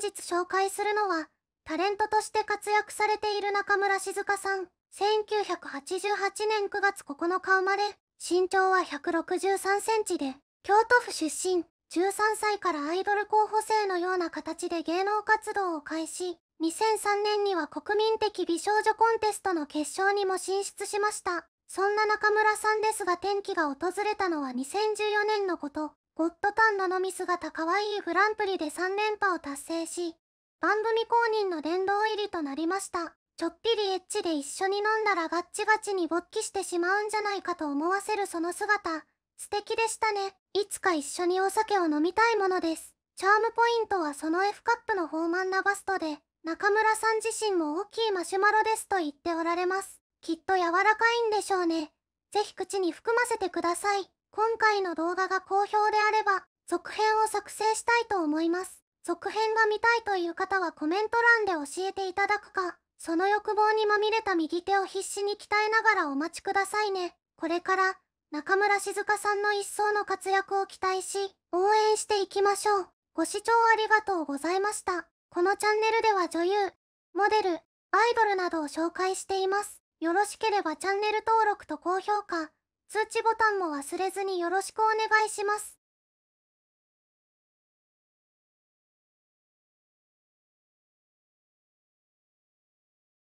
本日紹介するのは、タレントとして活躍されている中村静香さん。1988年9月9日生まれ、身長は163センチで、京都府出身。13歳からアイドル候補生のような形で芸能活動を開始。2003年には国民的美少女コンテストの決勝にも進出しました。そんな中村さんですが転機が訪れたのは2014年のこと。ゴッドタンナノミ姿可愛いグランプリで3連覇を達成し、番組公認の殿堂入りとなりました。ちょっぴりエッチで一緒に飲んだらガッチガチに勃起してしまうんじゃないかと思わせるその姿、素敵でしたね。いつか一緒にお酒を飲みたいものです。チャームポイントはその F カップの豊満なバストで、中村さん自身も大きいマシュマロですと言っておられます。きっと柔らかいんでしょうね。ぜひ口に含ませてください。今回の動画が好評であれば、続編を作成したいと思います。続編が見たいという方はコメント欄で教えていただくか、その欲望にまみれた右手を必死に鍛えながらお待ちくださいね。これから、中村静香さんの一層の活躍を期待し、応援していきましょう。ご視聴ありがとうございました。このチャンネルでは女優、モデル、アイドルなどを紹介しています。よろしければチャンネル登録と高評価、通知ボタンも忘れずによろしくお願いします。